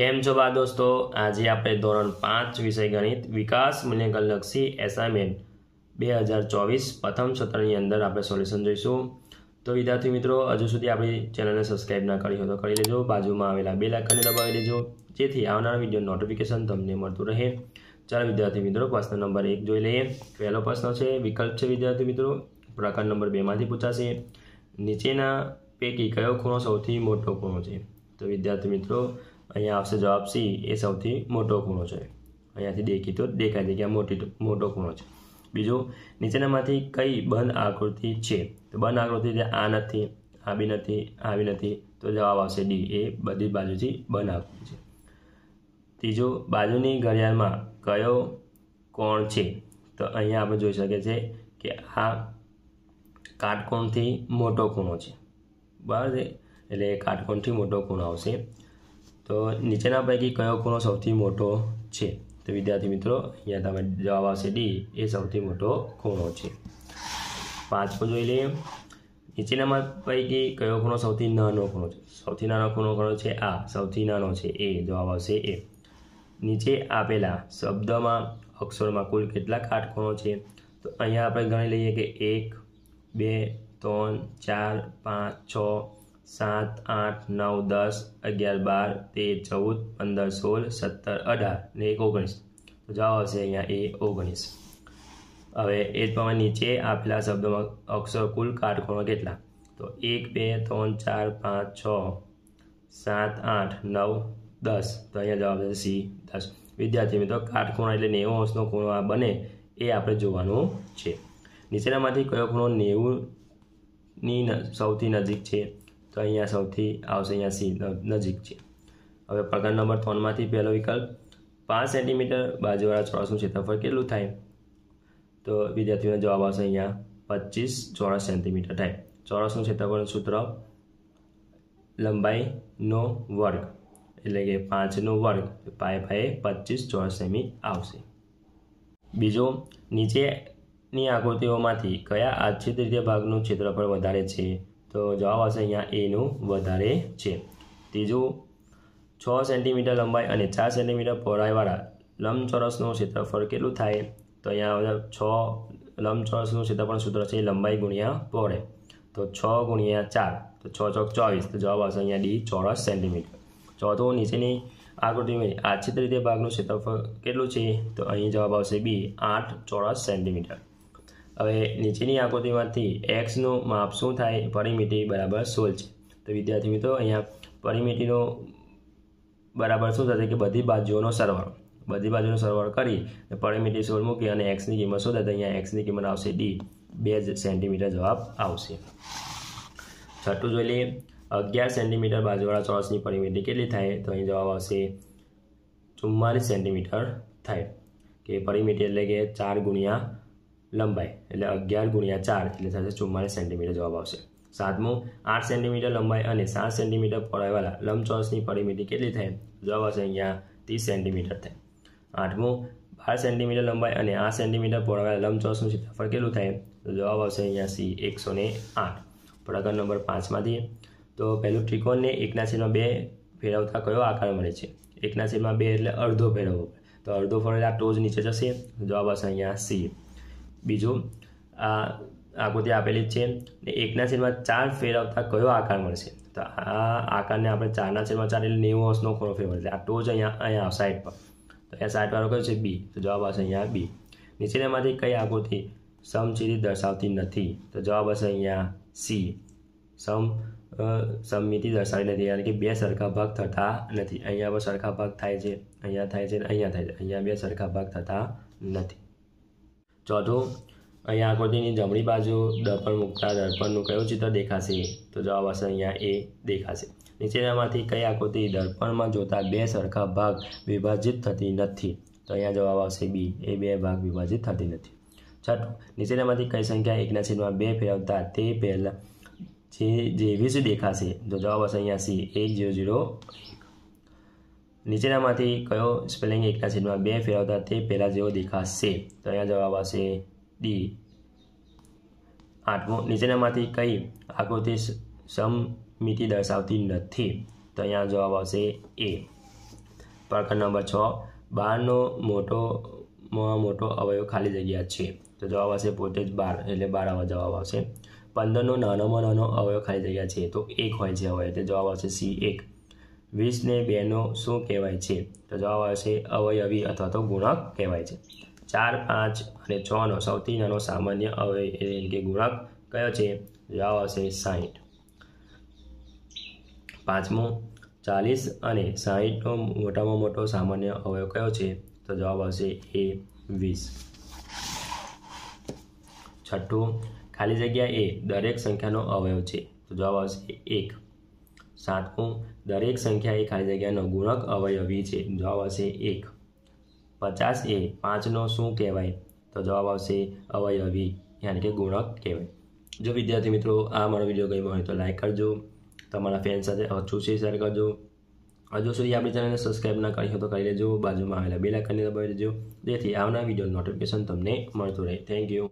કેમ છો બા દોસ્તો આજે આપણે ધોરણ પાંચ વિષય ગણિત વિકાસ મૂલ્યાંકનલક્ષી એસાઇમેન્ટ બે હજાર ચોવીસ પ્રથમ સત્રની અંદર આપણે સોલ્યુશન જોઈશું તો વિદ્યાર્થી મિત્રો હજુ સુધી આપણી ચેનલને સબસ્ક્રાઈબ ના કરી હોય તો કરી લેજો બાજુમાં આવેલા બે લાઇકનને દબાવી લેજો જેથી આવનારા વિડીયો નોટિફિકેશન તમને મળતું રહે ચાલો વિદ્યાર્થી મિત્રો પ્રશ્ન નંબર એક જોઈ લઈએ પહેલો પ્રશ્ન છે વિકલ્પ છે વિદ્યાર્થી મિત્રો પ્રકાર નંબર બેમાંથી પૂછાશે નીચેના પૈકી કયો ખૂણો સૌથી મોટો ખૂણો છે તો વિદ્યાર્થી મિત્રો અહીંયા આવશે જવાબ સી એ સૌથી મોટો ખૂણો છે અહીંયાથી દેખી તો દેખાય છે કે આ મોટી મોટો ખૂણો છે બીજો નીચેનામાંથી કઈ બંધ આકૃતિ છે તો બંધ આકૃતિ એટલે આ નથી આ બી નથી આવી નથી તો જવાબ આવશે ડી એ બધી બાજુથી બંધ આકૃતિ છે ત્રીજો બાજુની ઘડિયાળમાં કયો કોણ છે તો અહીંયા આપણે જોઈ શકીએ છીએ કે આ કાટકોણથી મોટો ખૂણો છે બરાબર છે એટલે કાટકોણથી મોટો ખૂણો આવશે તો નીચેના પૈકી કયો ખૂણો સૌથી મોટો છે તો વિદ્યાર્થી મિત્રો અહીંયા તમે જવાબ આવશે ડી એ સૌથી મોટો ખૂણો છે પાંચમો જોઈ લઈએ નીચેનામાં પૈકી કયો ખૂણો સૌથી નાનો ખૂણો છે સૌથી નાનો ખૂણો ઘણો છે આ સૌથી નાનો છે એ જવાબ આવશે એ નીચે આપેલા શબ્દમાં અક્ષરોમાં કુલ કેટલા કાટખૂણો છે તો અહીંયા આપણે ગણી લઈએ કે એક બે ત્રણ ચાર પાંચ છ સાત આઠ નવ દસ અગિયાર બાર તેર ચૌદ પંદર સોળ સત્તર અઢાર ને એક ઓગણીસ તો જવાબ આવશે અહીંયા એ ઓગણીસ હવે એ જ પ્રમાણે નીચે આપેલા શબ્દોમાં અક્ષર કુલ કાટખૂણો કેટલા તો એક બે ત્રણ ચાર પાંચ છ સાત આઠ નવ દસ તો અહીંયા જવાબ આવશે સી દસ વિદ્યાર્થી મિત્રો કાટખૂણો એટલે નેવું અંશનો ખૂણો આ બને એ આપણે જોવાનું છે નીચેનામાંથી કયો ખૂણો નેવુંની સૌથી નજીક છે તો અહીંયા સૌથી આવશે અહીંયા સી નજીક છે હવે પ્રકાર નંબર ત્રણમાંથી પહેલો વિકલ્પ પાંચ સેન્ટીમીટર બાજુવાળા ચોરસનું ક્ષેત્રફળ કેટલું થાય તો વિદ્યાર્થીઓનો જવાબ આવશે અહીંયા પચીસ ચોરસ સેન્ટીમીટર થાય ચોરસનું ક્ષેત્રફળનું સૂત્ર લંબાઈનો વર્ગ એટલે કે પાંચનો વર્ગ પાય પાયે પચીસ ચોરસ સેમી આવશે બીજો નીચેની આકૃતિઓમાંથી કયા આચ્છિત રીતે ભાગનું ક્ષેત્રફળ વધારે છે તો જવાબ આવશે અહીંયા એનું વધારે છે ત્રીજું છ સેન્ટીમીટર લંબાઈ અને ચાર સેન્ટીમીટર પહોળાઈવાળા લંબચોરસનું ક્ષેત્રફળ કેટલું થાય તો અહીંયા છ લંબચોરસનું ક્ષેત્રફળ સૂત્ર છે લંબાઈ ગુણ્યા પહોળે તો છ ગુણ્યા ચાર તો છ ચોક ચોવીસ તો જવાબ આવશે અહીંયા ડી ચોરસ સેન્ટીમીટર ચોથું નીચેની આકૃતિમાં આચ્છિત રીતે ભાગનું ક્ષેત્રફળ કેટલું છે તો અહીં જવાબ આવશે બી આઠ ચોરસ સેન્ટીમીટર હવે નીચેની આકૃતિમાંથી એક્સનું માપ શું થાય પરિમિતિ બરાબર સોળ છે તો વિદ્યાર્થી મિત્રો અહીંયા પરિમિતિનો બરાબર શું થશે કે બધી બાજુઓનો સરવાળો બધી બાજુનો સરવાળો કરી પરિમિતિ સોળ મૂકી અને એક્સની કિંમત શોધે તો અહીંયા એક્સની કિંમત આવશે ડી બે સેન્ટીમીટર જવાબ આવશે છઠ્ઠું જોઈ લઈએ અગિયાર સેન્ટીમીટર બાજુવાળા ચોરસની પરિમિતિ કેટલી થાય તો અહીં જવાબ આવશે ચુમ્માલીસ સેન્ટીમીટર થાય કે પરિમિતિ એટલે કે ચાર ગુણ્યા લંબાઈ એટલે અગિયાર ગુણ્યા ચાર એટલે થશે ચુમ્માલીસ સેન્ટીમીટર જવાબ આવશે સાતમું આઠ સેન્ટીમીટર લંબાઈ અને સાત સેન્ટીમીટર પહોળાઈવાળા લંબચોરસની પરિમિતિ કેટલી થાય જવાબ આવશે અહીંયા ત્રીસ સેન્ટીમીટર થાય આઠમું બાર સેન્ટીમીટર લંબાઈ અને આઠ સેન્ટીમીટર પહોળાવાળા લંબચોરસનું ક્ષેત્રફળ કેટલું થાય તો જવાબ આવશે અહીંયા સી એકસો ને આઠ પ્રકરણ નંબર પાંચમાંથી તો પહેલું ત્રિકોણને એકના છેદમાં બે ફેરવતા કયો આકાર મળે છે એકના છેદમાં બે એટલે અડધો ફેરવવો તો અડધો ફરેલા ટોચ નીચે જશે જવાબ આવશે અહીંયા સી બીજું આ આકૃતિ આપેલી છે ને એકના છેદમાં ચાર ફેરવતા કયો આકાર મળશે તો આ આકારને આપણે ચારના છેદમાં ચાર એટલે નેવું અંશનો ખૂણો ફેરવે આ ટોચ અહીંયા અહીંયા આ સાઈડ પર તો અહીંયા સાઈડવાળો કયો છે બી તો જવાબ આવશે અહીંયા બી નીચેનામાંથી કઈ આકૃતિ સમચિરી દર્શાવતી નથી તો જવાબ હશે અહીંયા સી સમ સમિતિ દર્શાવી નથી યાની કે બે સરખા ભાગ થતા નથી અહીંયા પણ સરખા ભાગ થાય છે અહીંયા થાય છે અહીંયા થાય છે અહીંયા બે સરખા ભાગ થતા નથી ચોથું અહીંયા આકૃતિની જમણી બાજુ દર્પણ મૂકતા દર્પણનું કયું ચિત્ર દેખાશે તો જવાબ આવશે અહીંયા એ દેખાશે નીચેનામાંથી કઈ આકૃતિ દર્પણમાં જોતા બે સરખા ભાગ વિભાજિત થતી નથી તો અહીંયા જવાબ આવશે બી એ બે ભાગ વિભાજિત થતી નથી છઠ્ઠું નીચેનામાંથી કઈ સંખ્યા એકના છેદમાં બે ફેરવતા તે પહેલાં જે જેવી જ દેખાશે તો જવાબ આવશે અહીંયા સી એક જીરો જીરો નીચેનામાંથી કયો સ્પેલિંગ એકના છેદમાં બે ફેરવતા તે પહેલાં જેવો દેખાશે તો અહીંયા જવાબ આવશે ડી આઠમો નીચેનામાંથી કઈ આકૃતિ સમમિતિ દર્શાવતી નથી તો અહીંયા જવાબ આવશે એ પ્રકાર નંબર છ બારનો મોટો મોટો અવયવ ખાલી જગ્યા છે તો જવાબ આવશે પોતે જ બાર એટલે બાર આવા જવાબ આવશે પંદરનો નાનોમાં નાનો અવયવ ખાલી જગ્યા છે તો એક હોય છે અવયવ તે જવાબ આવશે સી એક વીસને બેનો શું કહેવાય છે તો જવાબ આવશે અવયવી અથવા તો ગુણક કહેવાય છે ચાર પાંચ અને છનો સૌથી નાનો સામાન્ય અવયવ એટલે કે ગુણક કયો છે જવાબ આવશે સાહીઠ પાંચમો ચાલીસ અને સાહીઠનો મોટામાં મોટો સામાન્ય અવયવ કયો છે તો જવાબ આવશે એ વીસ છઠ્ઠું ખાલી જગ્યા એ દરેક સંખ્યાનો અવયવ છે તો જવાબ આવશે એક સાતમું દરેક સંખ્યા એ ખાલી જગ્યાનો ગુણક અવયવી છે જવાબ આવશે એક પચાસ એ પાંચનો શું કહેવાય તો જવાબ આવશે અવયવી યાની કે ગુણક કહેવાય જો વિદ્યાર્થી મિત્રો આ મારો વિડીયો ગમ્યો હોય તો લાઇક કરજો તમારા ફેન્સ સાથે અચૂ શેર કરજો હજુ સુધી આપણી ચેનલને સબસ્ક્રાઈબ ના કરી હોય તો કરી લેજો બાજુમાં આવેલા બે લાઇકનને દબાવી દેજો જેથી આવનાર વિડીયો નોટિફિકેશન તમને મળતું રહે થેન્ક યુ